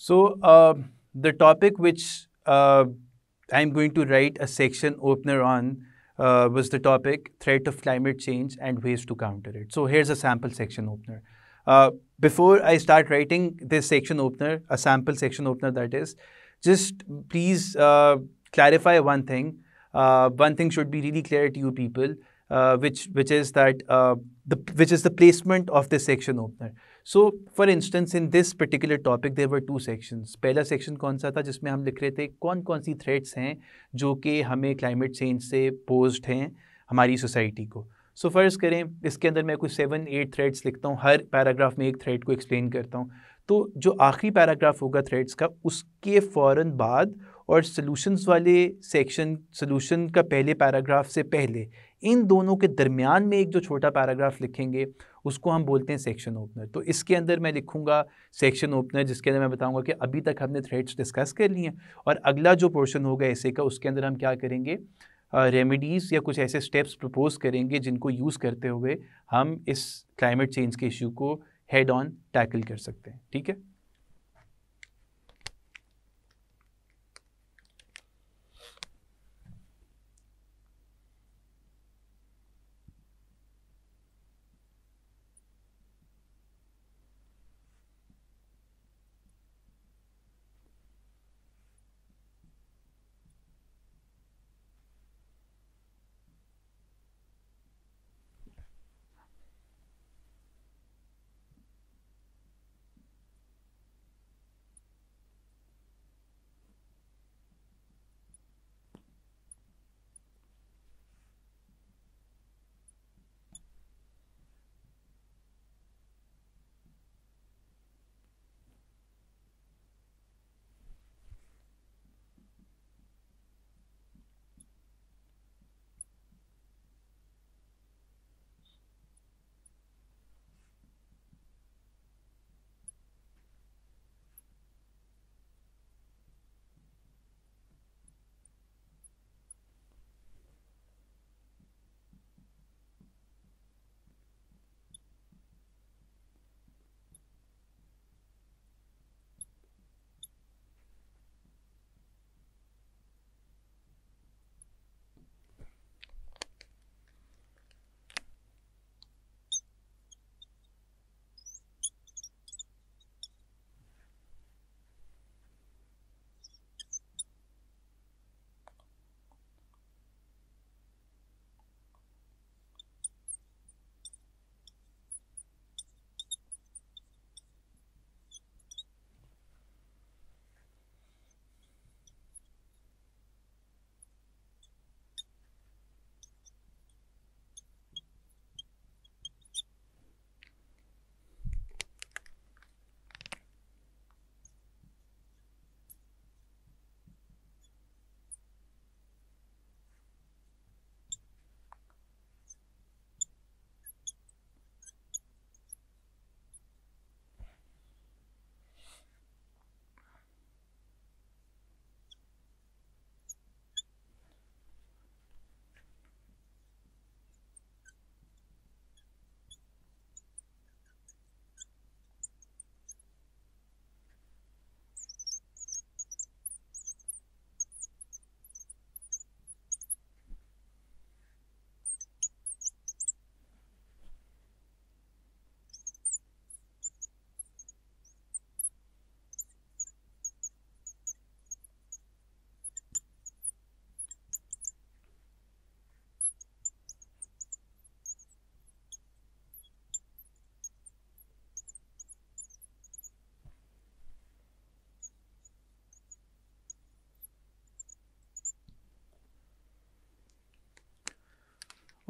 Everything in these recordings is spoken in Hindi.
So uh, the topic which uh, I'm going to write a section opener on uh, was the topic threat of climate change and ways to counter it. So here's a sample section opener. Uh, before I start writing this section opener, a sample section opener that is, just please uh, clarify one thing. Uh, one thing should be really clear to you people, which which is that the which is the placement of this section opener. So for instance in this particular topic there were two sections पहला सेक्शन कौन सा था जिसमें हम लिख रहे थे कौन कौन सी थ्रेट्स हैं जो कि हमें क्लाइमेट चेंज से पोज्ड हैं हमारी सोसाइटी को सो so, फ़र्ज़ करें इसके अंदर मैं कुछ सेवन एट थ्रेड्स लिखता हूँ हर पैराग्राफ में एक थ्रेड को एक्सप्लेन करता हूँ तो जो आखिरी पैराग्राफ होगा थ्रेड्स का उसके फ़ौर बाद और सॉल्यूशंस वाले सेक्शन सॉल्यूशन का पहले पैराग्राफ से पहले इन दोनों के दरमियान में एक जो छोटा पैराग्राफ लिखेंगे उसको हम बोलते हैं सेक्शन ओपनर तो इसके अंदर मैं लिखूंगा सेक्शन ओपनर जिसके अंदर मैं बताऊंगा कि अभी तक हमने थ्रेड्स डिस्कस कर लिए हैं और अगला जो पोर्शन होगा ऐसे का उसके अंदर हम क्या करेंगे रेमेडीज़ uh, या कुछ ऐसे स्टेप्स प्रपोज करेंगे जिनको यूज़ करते हुए हम इस क्लाइमेट चेंज के इशू को हेड ऑन टैकल कर सकते हैं ठीक है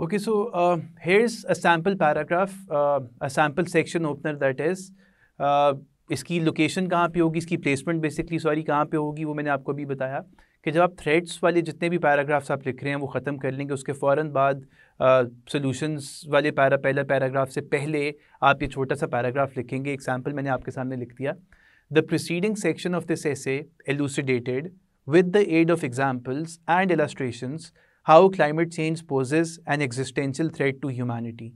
Okay, so uh, here's a sample paragraph, uh, a sample section opener that is. Uh, इसकी लोकेशन कहाँ पे होगी इसकी प्लेसमेंट बेसिकली सॉरी कहाँ पे होगी वो मैंने आपको अभी बताया कि जब आप थ्रेड्स वाले जितने भी पैराग्राफ्स आप लिख रहे हैं वो ख़त्म कर लेंगे उसके फ़ौर बाद uh, solutions वाले पैरा पहला पैराग्राफ से पहले आप ये छोटा सा पैराग्राफ लिखेंगे एग्जाम्पल मैंने आपके सामने लिख दिया the preceding section of this essay elucidated with the aid of examples and illustrations how climate change poses an existential threat to humanity.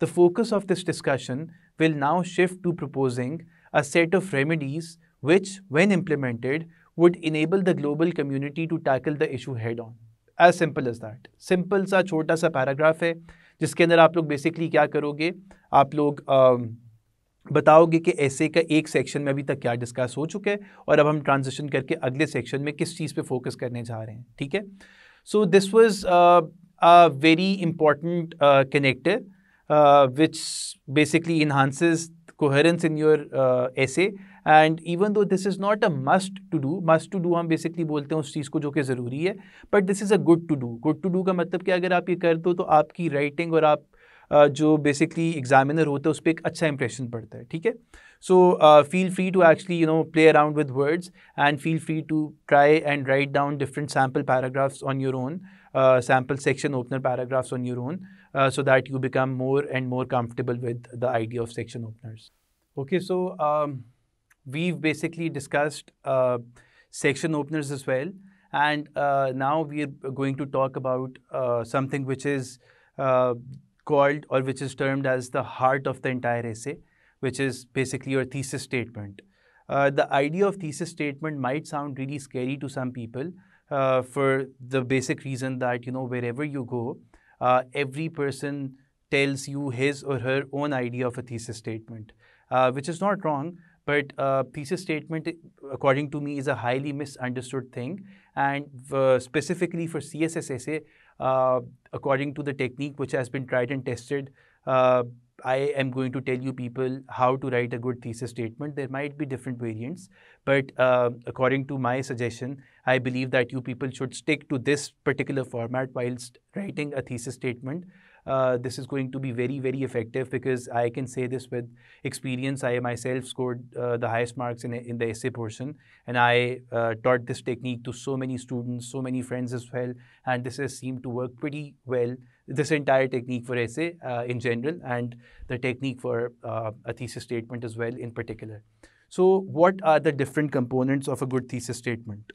The focus of this discussion will now shift to proposing a set of remedies which, when implemented, would enable the global community to tackle the issue head on. As simple as that. Simple सा छोटा सा paragraph है जिसके अंदर आप लोग basically क्या करोगे आप लोग uh, बताओगे कि ऐसे का एक सेक्शन में अभी तक क्या डिस्कस हो चुका है और अब हम ट्रांजिशन करके अगले सेक्शन में किस चीज़ पे फोकस करने जा रहे हैं ठीक है So this was uh, a very important uh, connector, uh, which basically enhances coherence in your essay. And even though this is not a must to do, must to do, we basically say that this is necessary. But this is a good to do. Good to do means that if you do this, your writing and your जो बेसिकली एग्जामिनर होता है उस पर एक अच्छा इंप्रेशन पड़ता है ठीक है so feel free to actually you know play around with words and feel free to try and write down different sample paragraphs on your own sample section opener paragraphs on your own so that you become more and more comfortable with the idea of section openers okay so um, we've basically discussed uh, section openers as well and uh, now we're going to talk about uh, something which is called or which is termed as the heart of the entire essay, which is basically your thesis statement. Uh, the idea of thesis statement might sound really scary to some people uh, for the basic reason that, you know, wherever you go, uh, every person tells you his or her own idea of a thesis statement, uh, which is not wrong, but uh, thesis statement, according to me, is a highly misunderstood thing. And uh, specifically for CSS essay, uh, according to the technique which has been tried and tested, uh, I am going to tell you people how to write a good thesis statement. There might be different variants, but uh, according to my suggestion, I believe that you people should stick to this particular format whilst writing a thesis statement uh, this is going to be very, very effective because I can say this with experience. I myself scored uh, the highest marks in, in the essay portion, and I uh, taught this technique to so many students, so many friends as well. And this has seemed to work pretty well. This entire technique for essay uh, in general, and the technique for uh, a thesis statement as well in particular. So, what are the different components of a good thesis statement?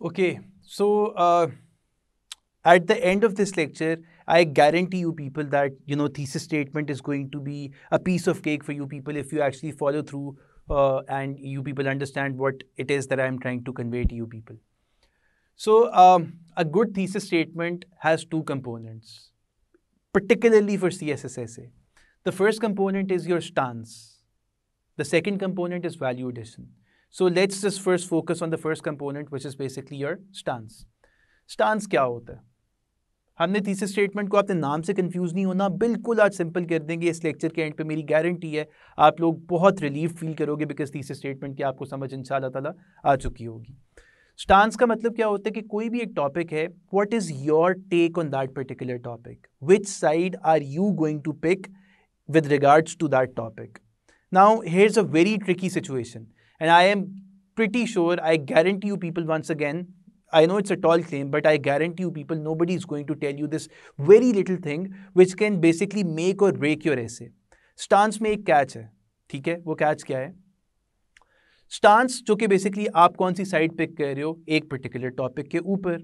Okay, so uh, at the end of this lecture, I guarantee you people that, you know, thesis statement is going to be a piece of cake for you people if you actually follow through uh, and you people understand what it is that I'm trying to convey to you people. So um, a good thesis statement has two components, particularly for essay. The first component is your stance. The second component is value addition. So let's just first focus on the first component, which is basically your stance. Stance क्या होता है हमने तीसरे स्टेटमेंट को आपने नाम से कंफ्यूज नहीं होना बिल्कुल आज सिंपल कर देंगे इस लेक्चर के एंड पे मेरी गारंटी है आप लोग बहुत रिलीफ फील करोगे बिकॉज तीसरे स्टेटमेंट की आपको समझ इन ताला आ चुकी होगी स्टांस का मतलब क्या होता है कि कोई भी एक टॉपिक है what is your take on that particular topic which side are you going to pick with regards to that topic now here is a very tricky situation And I am pretty sure, I guarantee you people once again, I know it's a tall claim, but I guarantee you people, nobody is going to tell you this very little thing which can basically make or break your essay. stance mein ek catch hai theek hai wo catch kya hai stance जो कि बेसिकली आप कौन सी साइड पिक कर रहे हो एक पर्टिकुलर टॉपिक के ऊपर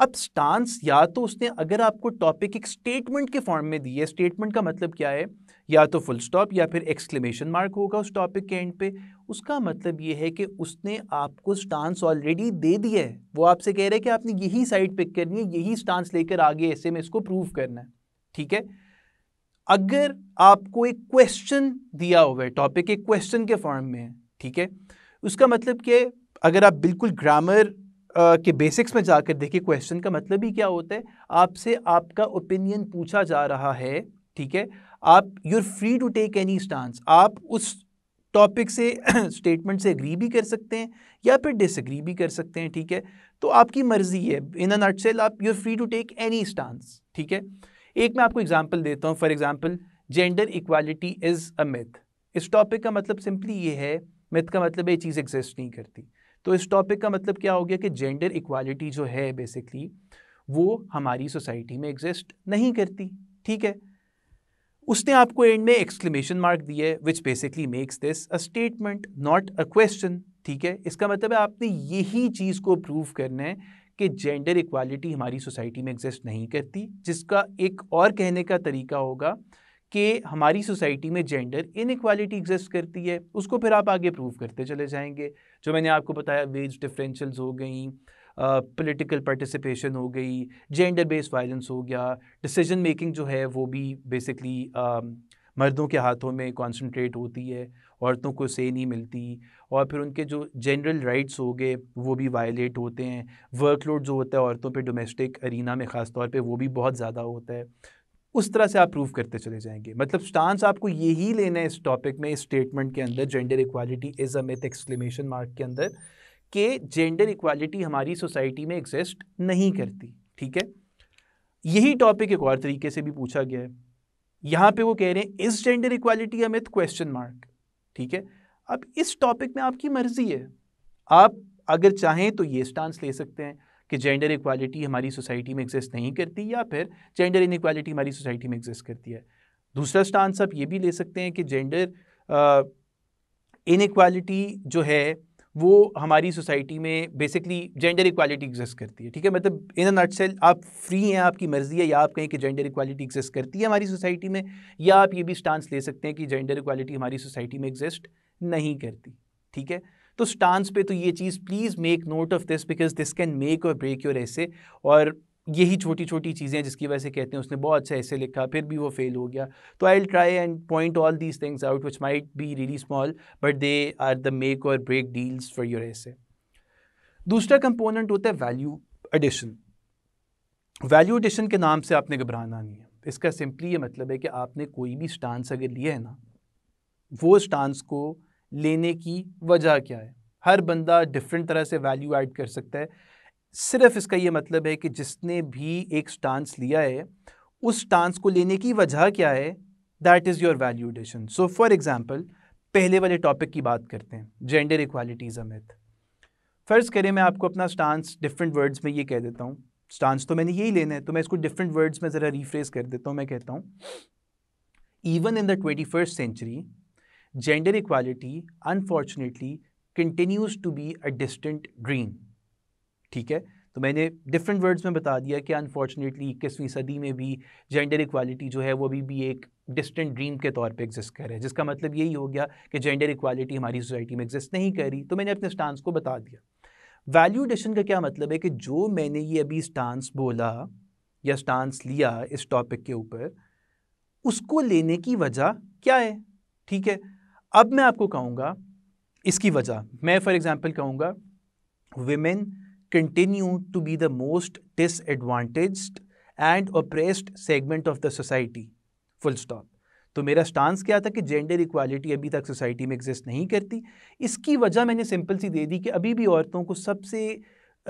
अब स्टांस या तो उसने अगर आपको टॉपिक एक स्टेटमेंट के फॉर्म में दी है स्टेटमेंट का मतलब क्या है या तो फुल स्टॉप या फिर एक्सक्लेमेशन मार्क होगा उस टॉपिक के एंड पे उसका मतलब ये है कि उसने आपको स्टांस ऑलरेडी दे दिया है वो आपसे कह रहे हैं कि आपने यही साइड पिक करनी है यही स्टांस लेकर आगे ऐसे में इसको प्रूव करना है ठीक है अगर आपको एक क्वेश्चन दिया हुआ है टॉपिक एक क्वेश्चन के फॉर्म में ठीक है उसका मतलब कि अगर आप बिल्कुल ग्रामर के बेसिक्स में जाकर देखिए क्वेश्चन का मतलब ही क्या होता है आपसे आपका ओपिनियन पूछा जा रहा है ठीक है आप you're free to take any stance आप उस टॉपिक से स्टेटमेंट से एग्री भी कर सकते हैं या फिर डिसएग्री भी कर सकते हैं ठीक है तो आपकी मर्जी है इन अ नटसेल आप you're free to take any stance ठीक है एक मैं आपको एग्जाम्पल देता हूँ for example gender equality is a myth इस टॉपिक का मतलब सिंपली ये है मिथ का मतलब ये चीज़ एग्जिस्ट नहीं करती तो इस टॉपिक का मतलब क्या हो गया कि जेंडर इक्वालिटी जो है बेसिकली वो हमारी सोसाइटी में एग्जिस्ट नहीं करती ठीक है उसने आपको एंड में एक्सक्लेमेशन मार्क दिया है which basically makes this a statement not a question ठीक है इसका मतलब है आपने यही चीज़ को प्रूव करना है कि जेंडर इक्वालिटी हमारी सोसाइटी में एग्जिस्ट नहीं करती जिसका एक और कहने का तरीका होगा कि हमारी सोसाइटी में जेंडर इनक्वालिटी एग्जिस्ट करती है उसको फिर आप आगे प्रूव करते चले जाएंगे जो मैंने आपको बताया वेज डिफरेंशल्स हो गई पॉलिटिकल पार्टिसिपेशन हो गई जेंडर बेस्ड वायलेंस हो गया डिसीजन मेकिंग जो है वो भी बेसिकली मर्दों के हाथों में कॉन्सनट्रेट होती है औरतों को से नहीं मिलती और फिर उनके जो जनरल राइट्स हो गए वो भी वायलेट होते हैं वर्कलोड जो होता है औरतों पे डोमेस्टिक अरीना में ख़ास तौर पे वो भी बहुत ज़्यादा होता है उस तरह से आप प्रूव करते चले जाएंगे मतलब स्टांस आपको यही लेना है इस टॉपिक में इस स्टेटमेंट के अंदर gender equality is a myth exclamation mark के अंदर कि जेंडर इक्वालिटी हमारी सोसाइटी में एग्जिस्ट नहीं करती ठीक है यही टॉपिक एक और तरीके से भी पूछा गया है यहाँ पे वो कह रहे हैं इस gender equality a myth question mark ठीक है अब इस टॉपिक में आपकी मर्जी है आप अगर चाहें तो ये स्टांस ले सकते हैं कि जेंडर इक्वालिटी हमारी सोसाइटी में एग्जिस्ट नहीं करती या फिर जेंडर इनक्वालिटी हमारी सोसाइटी में एग्जिस्ट करती है दूसरा स्टांस आप ये भी ले सकते हैं कि जेंडर इनक्वालिटी जो है वो हमारी सोसाइटी में बेसिकली जेंडर इक्वालिटी एग्जिस्ट करती है ठीक है मतलब इन अ सेल आप फ्री हैं आपकी मर्ज़ी है या आप कहें कि जेंडर इक्वालिटी एग्जिस्ट करती है हमारी सोसाइटी में या आप ये भी स्टांस ले सकते हैं कि जेंडर इक्वालिटी हमारी सोसाइटी में एग्जिस्ट नहीं करती ठीक है तो स्टांस पे तो ये चीज़ please make note of this because this can make or break your essay और यही छोटी छोटी चीज़ें जिसकी वजह से कहते हैं उसने बहुत अच्छा ऐसे लिखा फिर भी वो फेल हो गया तो I will try and point all these things out which might be really small but they are the make or break deals for your essay दूसरा कंपोनेंट होता है वैल्यू एडिशन वैल्यू एडिशन के नाम से आपने घबराना नहीं है इसका सिंपली ये मतलब है कि आपने कोई भी स्टांस अगर लिया है ना वो स्टांस को लेने की वजह क्या है हर बंदा डिफरेंट तरह से वैल्यू ऐड कर सकता है सिर्फ इसका ये मतलब है कि जिसने भी एक स्टांस लिया है उस स्टांस को लेने की वजह क्या है that is your value addition so for example पहले वाले टॉपिक की बात करते हैं जेंडर इक्वालिटी इज़ फ़र्ज़ करें मैं आपको अपना स्टांस डिफरेंट वर्ड्स में ये कह देता हूँ स्टांस तो मैंने यही लेना है तो मैं इसको डिफरेंट वर्ड्स में ज़रा रिफ्रेस कर देता हूँ मैं कहता हूँ even in the twenty first century gender equality unfortunately continues to be a distant dream ठीक है तो मैंने डिफरेंट वर्ड्स में बता दिया कि अनफॉर्चुनेटली इक्कीसवीं सदी में भी जेंडर इक्वालिटी जो है वो अभी भी एक डिस्टेंट ड्रीम के तौर पे एग्जिस्ट कर रहा है जिसका मतलब यही हो गया कि जेंडर इक्वालिटी हमारी सोसाइटी में एग्जिस्ट नहीं कर रही तो मैंने अपने स्टांस को बता दिया वैल्यू एडिशन का क्या मतलब है कि जो मैंने ये अभी स्टांस बोला या स्टांस लिया इस टॉपिक के ऊपर उसको लेने की वजह क्या है ठीक है अब मैं आपको कहूँगा इसकी वजह मैं फॉर एग्ज़ाम्पल कहूँगा women continue to be the most disadvantaged and oppressed segment of the society full stop तो मेरा स्टांस क्या था कि जेंडर इक्वालिटी अभी तक सोसाइटी में एग्जिस्ट नहीं करती इसकी वजह मैंने सिंपल सी दे दी कि अभी भी औरतों को सबसे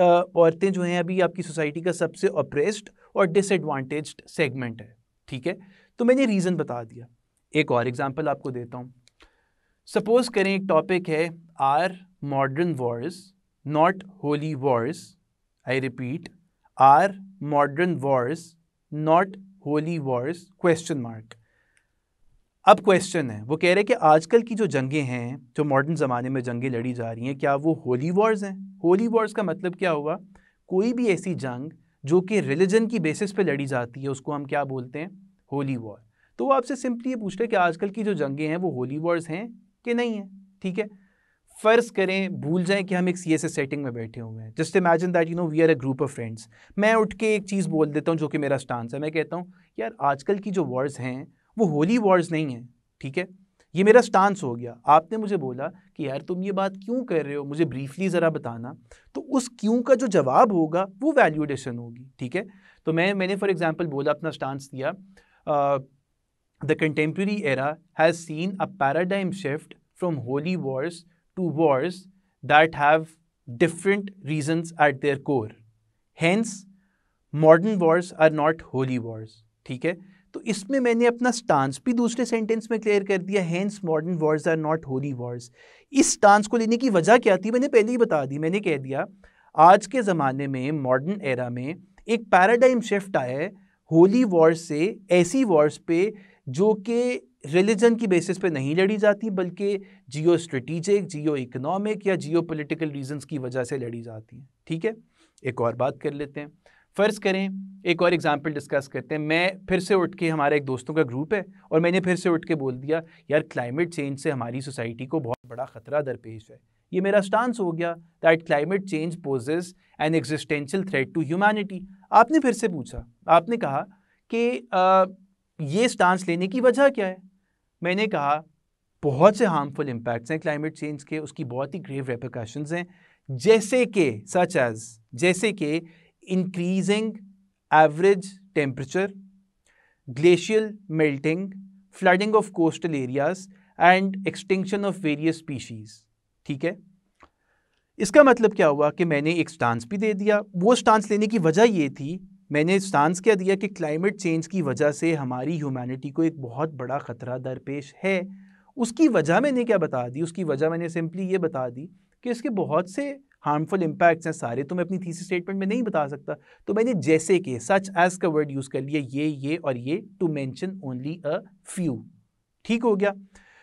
औरतें जो हैं अभी आपकी सोसाइटी का सबसे ऑप्रेस्ड और डिसएडवांटेज्ड सेगमेंट है ठीक है तो मैंने रीज़न बता दिया एक और एग्जांपल आपको देता हूँ सपोज करें एक टॉपिक है are modern wars not holy wars I repeat are modern wars not holy wars question mark अब क्वेश्चन है वो कह रहे हैं कि आजकल की जो जंगें हैं जो मॉडर्न ज़माने में जंगें लड़ी जा रही हैं क्या वो होली वॉर्स हैं होली वॉर्स का मतलब क्या हुआ कोई भी ऐसी जंग जो कि रिलीजन की बेसिस पे लड़ी जाती है उसको हम क्या बोलते हैं होली वॉर तो वो आपसे सिंपली ये पूछ रहे हैं कि आजकल की जो जंगें हैं वो होली वॉर्स हैं कि नहीं है ठीक है फ़र्ज करें भूल जाएं कि हम एक सी सेटिंग में बैठे हुए हैं just imagine that you know we are a group of friends मैं उठ के एक चीज़ बोल देता हूँ जो कि मेरा स्टांस है मैं कहता हूँ यार आजकल की जो वर्ड्स हैं वो होली वर्ड्स नहीं हैं ठीक है ये मेरा स्टांस हो गया आपने मुझे बोला कि यार तुम ये बात क्यों कर रहे हो मुझे ब्रीफली ज़रा बताना तो उस क्यों का जो जवाब होगा वो वैल्यूडेशन होगी ठीक है तो मैं मैंने फॉर एग्जाम्पल बोला अपना स्टांस दिया the contemporary era has seen a paradigm shift from holy wars to wars that have different reasons at their core. Hence, modern wars are not holy wars. theek hai to isme maine apna stance bhi dusre sentence mein clear kar diya hence modern wars are not holy wars is stance ko lene ki wajah kya thi maine pehle hi bata di maine keh diya aaj ke zamane mein modern era mein ek paradigm shift aaya hai holy wars से ऐसी वॉर्स पे जो कि रिलीजन की बेसिस पे नहीं लड़ी जाती बल्कि जियो स्ट्रेटिजिक जियो इकनॉमिक या जियो पोलिटिकल रीजन्स की वजह से लड़ी जाती हैं ठीक है एक और बात कर लेते हैं फ़र्ज़ करें एक और एग्ज़ाम्पल डिस्कस करते हैं मैं फिर से उठ के हमारे एक दोस्तों का ग्रुप है और मैंने फिर से उठ के बोल दिया यार क्लाइमेट चेंज से हमारी सोसाइटी को बहुत बड़ा ख़तरा दरपेश है ये मेरा स्टांस हो गया that climate change poses an existential threat to humanity आपने फिर से पूछा आपने कहा कि ये स्टांस लेने की वजह क्या है मैंने कहा बहुत से हार्मफुल इम्पैक्ट्स हैं क्लाइमेट चेंज के उसकी बहुत ही ग्रेव रेपोकाशन हैं जैसे कि सच एज जैसे कि increasing average temperature glacial melting flooding of coastal areas and extinction of various species ठीक है इसका मतलब क्या हुआ कि मैंने एक स्टांस भी दे दिया वो स्टांस लेने की वजह ये थी मैंने स्टांस क्या दिया कि क्लाइमेट चेंज की वजह से हमारी ह्यूमैनिटी को एक बहुत बड़ा ख़तरा दरपेश है उसकी वजह मैंने क्या बता दी उसकी वजह मैंने सिंपली ये बता दी कि इसके बहुत से हार्मफुल इम्पैक्ट्स हैं सारे तो मैं अपनी थीसी स्टेटमेंट में नहीं बता सकता तो मैंने जैसे कि सच एज का वर्ड यूज़ कर लिया ये ये और ये to mention only a few ठीक हो गया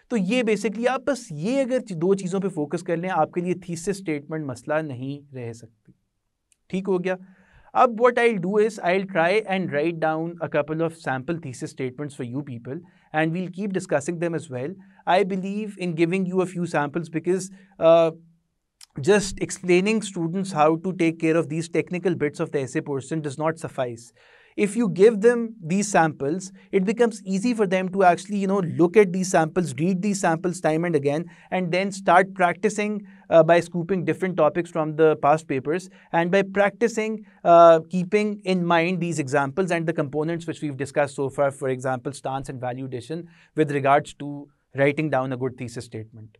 तो ये बेसिकली आप बस ये अगर दो चीज़ों पर फोकस कर लें आपके लिए थीसी स्टेटमेंट मसला नहीं रह सकती ठीक हो गया Ab what I'll do is I'll try and write down a couple of sample thesis statements for you people and we'll keep discussing them as well. I believe in giving you a few samples because uh, just explaining students how to take care of these technical bits of the essay portion does not suffice if you give them these samples, it becomes easy for them to actually, you know, look at these samples, read these samples time and again, and then start practicing uh, by scooping different topics from the past papers and by practicing uh, keeping in mind these examples and the components which we've discussed so far, for example, stance and value addition with regards to writing down a good thesis statement.